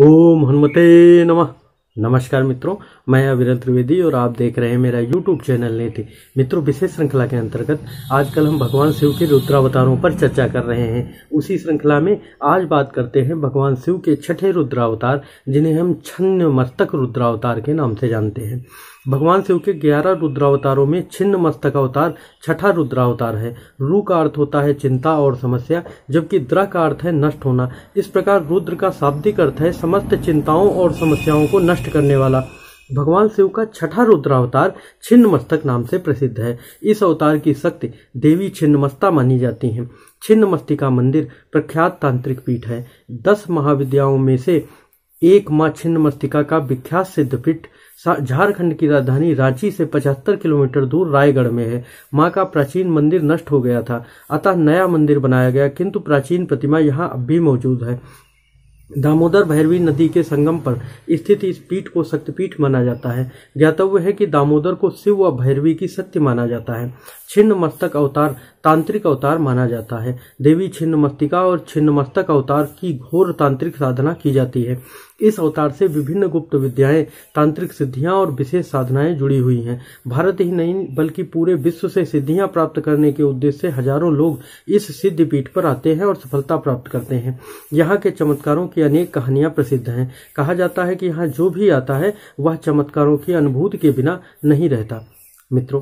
ओम हनुमते नमः नमस्कार मित्रों मैं अविरल त्रिवेदी और आप देख रहे हैं मेरा यूट्यूब चैनल नेति मित्रों विशेष श्रृंखला के अंतर्गत आजकल हम भगवान शिव के रुद्रावतारों पर चर्चा कर रहे हैं उसी श्रृंखला में आज बात करते हैं भगवान शिव के छठे रुद्रावतार जिन्हें हम छन्न मस्तक रुद्रावतार के नाम से जानते हैं भगवान शिव के ग्यारह रुद्रावतारों में छिन्न मस्तक अवतार छठा रुद्रावतार है रू का अर्थ होता है चिंता और समस्या जबकि द्र का अर्थ है नष्ट होना इस प्रकार रुद्र का शाब्दिक अर्थ है समस्त चिंताओं और समस्याओं को नष्ट करने वाला भगवान शिव का छठा रुद्रावतार छिन्न मस्तक नाम से प्रसिद्ध है इस अवतार की शक्ति देवी छिन्नमस्ता मानी जाती है छिन्न मस्तिका मंदिर प्रख्यात तांत्रिक पीठ है दस महाविद्याओं में से एक माँ छिन्न मस्तिका का विख्यात सिद्धपीठ झारखंड की राजधानी रांची से 75 किलोमीटर दूर रायगढ़ में है माँ का प्राचीन मंदिर नष्ट हो गया था अतः नया मंदिर बनाया गया किंतु प्राचीन प्रतिमा यहाँ अब भी मौजूद है दामोदर भैरवी नदी के संगम पर स्थित इस पीठ को शक्तिपीठ माना जाता है ज्ञातव्य है कि दामोदर को शिव व भैरवी की सत्य माना जाता है छिन्न मस्तक अवतार तांत्रिक अवतार माना जाता है देवी छिन्न मस्तिका और छिन्न मस्तक अवतार की घोर तांत्रिक साधना की जाती है इस अवतार से विभिन्न गुप्त विद्याएं तांत्रिक सिद्धियां और विशेष साधनाएं जुड़ी हुई हैं भारत ही नहीं बल्कि पूरे विश्व से सिद्धियां प्राप्त करने के उद्देश्य से हजारों लोग इस सिद्ध पीठ पर आते हैं और सफलता प्राप्त करते हैं यहाँ के चमत्कारों की अनेक कहानियां प्रसिद्ध है कहा जाता है की यहाँ जो भी आता है वह चमत्कारों की अनुभूति के बिना नहीं रहता मित्रों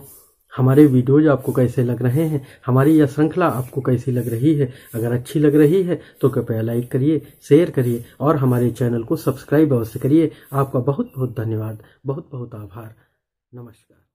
हमारे वीडियोज आपको कैसे लग रहे हैं हमारी यह श्रृंखला आपको कैसी लग रही है अगर अच्छी लग रही है तो कृपया लाइक करिए शेयर करिए और हमारे चैनल को सब्सक्राइब अवश्य करिए आपका बहुत बहुत धन्यवाद बहुत बहुत आभार नमस्कार